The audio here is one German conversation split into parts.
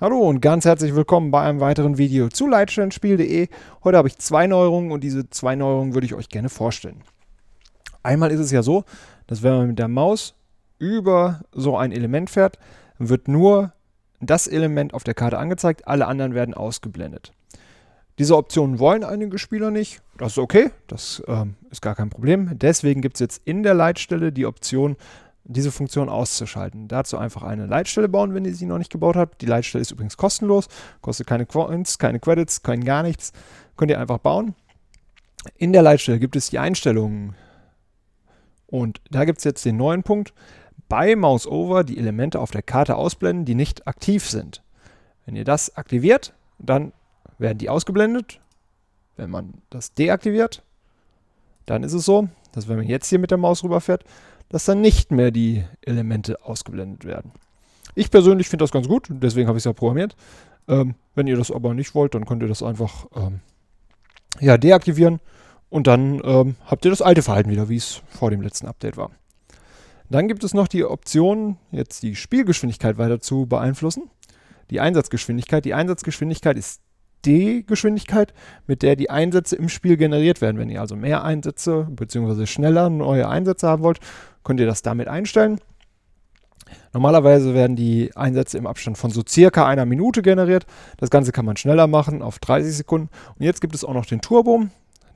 Hallo und ganz herzlich willkommen bei einem weiteren Video zu Leitstellenspiel.de. Heute habe ich zwei Neuerungen und diese zwei Neuerungen würde ich euch gerne vorstellen. Einmal ist es ja so, dass wenn man mit der Maus über so ein Element fährt, wird nur das Element auf der Karte angezeigt, alle anderen werden ausgeblendet. Diese Option wollen einige Spieler nicht. Das ist okay, das ähm, ist gar kein Problem. Deswegen gibt es jetzt in der Leitstelle die Option, diese Funktion auszuschalten. Dazu einfach eine Leitstelle bauen, wenn ihr sie noch nicht gebaut habt. Die Leitstelle ist übrigens kostenlos, kostet keine Coins, keine Credits, kein gar nichts. Könnt ihr einfach bauen. In der Leitstelle gibt es die Einstellungen. Und da gibt es jetzt den neuen Punkt. Bei Mouseover die Elemente auf der Karte ausblenden, die nicht aktiv sind. Wenn ihr das aktiviert, dann werden die ausgeblendet. Wenn man das deaktiviert, dann ist es so, dass wenn man jetzt hier mit der Maus rüberfährt, dass dann nicht mehr die Elemente ausgeblendet werden. Ich persönlich finde das ganz gut, deswegen habe ich es ja programmiert. Ähm, wenn ihr das aber nicht wollt, dann könnt ihr das einfach ähm, ja, deaktivieren und dann ähm, habt ihr das alte Verhalten wieder, wie es vor dem letzten Update war. Dann gibt es noch die Option, jetzt die Spielgeschwindigkeit weiter zu beeinflussen. Die Einsatzgeschwindigkeit. Die Einsatzgeschwindigkeit ist D-Geschwindigkeit, mit der die Einsätze im Spiel generiert werden. Wenn ihr also mehr Einsätze bzw. schneller neue Einsätze haben wollt, könnt ihr das damit einstellen. Normalerweise werden die Einsätze im Abstand von so circa einer Minute generiert. Das Ganze kann man schneller machen auf 30 Sekunden. Und jetzt gibt es auch noch den Turbo.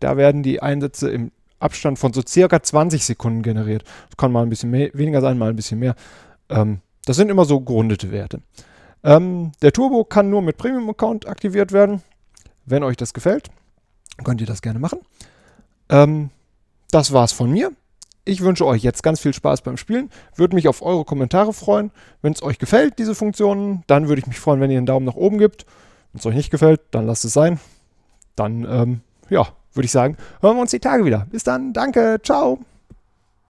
Da werden die Einsätze im Abstand von so circa 20 Sekunden generiert. Das kann mal ein bisschen mehr, weniger sein, mal ein bisschen mehr. Ähm, das sind immer so gerundete Werte. Ähm, der Turbo kann nur mit Premium-Account aktiviert werden. Wenn euch das gefällt, könnt ihr das gerne machen. Ähm, das war's von mir. Ich wünsche euch jetzt ganz viel Spaß beim Spielen. Würde mich auf eure Kommentare freuen. Wenn es euch gefällt, diese Funktionen, dann würde ich mich freuen, wenn ihr einen Daumen nach oben gibt. Wenn es euch nicht gefällt, dann lasst es sein. Dann, ähm, ja, würde ich sagen, hören wir uns die Tage wieder. Bis dann, danke, ciao.